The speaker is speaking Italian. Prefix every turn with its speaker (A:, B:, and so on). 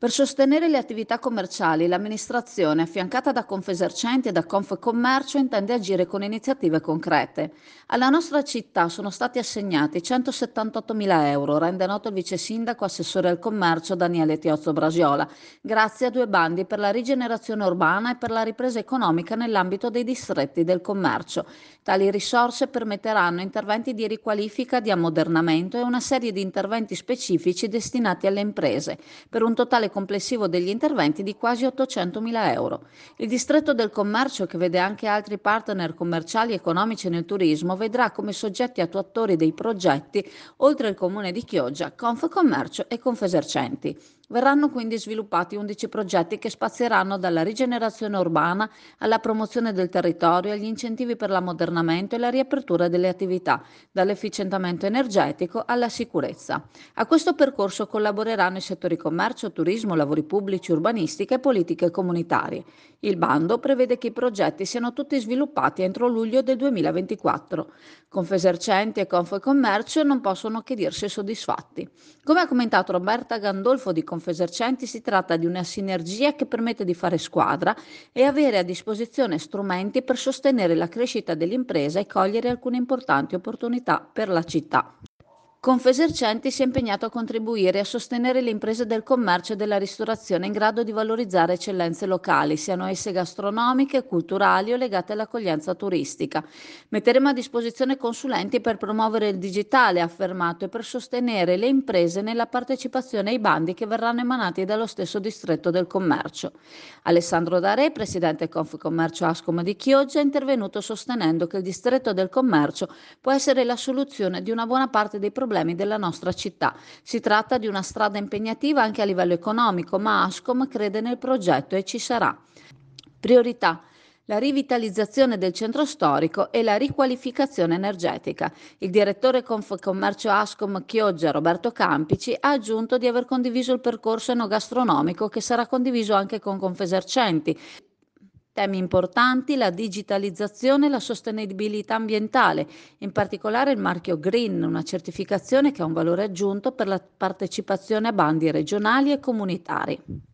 A: Per sostenere le attività commerciali, l'amministrazione, affiancata da Confesercenti e da Confcommercio, intende agire con iniziative concrete. Alla nostra città sono stati assegnati 178.000 euro, rende noto il vice sindaco assessore al commercio Daniele Tiozzo Brasiola, grazie a due bandi per la rigenerazione urbana e per la ripresa economica nell'ambito dei distretti del commercio. Tali risorse permetteranno interventi di riqualifica, di ammodernamento e una serie di interventi specifici destinati alle imprese, per un totale totale complessivo degli interventi di quasi 800 mila euro. Il distretto del commercio, che vede anche altri partner commerciali, economici e nel turismo, vedrà come soggetti attuatori dei progetti, oltre al comune di Chioggia, Confcommercio e Confesercenti. Verranno quindi sviluppati 11 progetti che spazieranno dalla rigenerazione urbana alla promozione del territorio, agli incentivi per l'ammodernamento e la riapertura delle attività, dall'efficientamento energetico alla sicurezza. A questo percorso collaboreranno i settori commercio, turismo, lavori pubblici, urbanistica e politiche comunitarie. Il bando prevede che i progetti siano tutti sviluppati entro luglio del 2024. Confesercenti e Confo e Commercio non possono che dirsi soddisfatti. Come ha commentato Roberta Gandolfo di Confesercenti, Confesercenti si tratta di una sinergia che permette di fare squadra e avere a disposizione strumenti per sostenere la crescita dell'impresa e cogliere alcune importanti opportunità per la città. Confesercenti si è impegnato a contribuire e a sostenere le imprese del commercio e della ristorazione in grado di valorizzare eccellenze locali, siano esse gastronomiche, culturali o legate all'accoglienza turistica. Metteremo a disposizione consulenti per promuovere il digitale, affermato, e per sostenere le imprese nella partecipazione ai bandi che verranno emanati dallo stesso distretto del commercio. Alessandro Dare, presidente Confcommercio Ascom di Chioggia, è intervenuto sostenendo che il distretto del commercio può essere la soluzione di una buona parte dei problemi problemi della nostra città. Si tratta di una strada impegnativa anche a livello economico, ma Ascom crede nel progetto e ci sarà. Priorità la rivitalizzazione del centro storico e la riqualificazione energetica. Il direttore Confcommercio Ascom Chioggia Roberto Campici ha aggiunto di aver condiviso il percorso enogastronomico che sarà condiviso anche con Confesercenti Temi importanti la digitalizzazione e la sostenibilità ambientale, in particolare il marchio Green, una certificazione che ha un valore aggiunto per la partecipazione a bandi regionali e comunitari.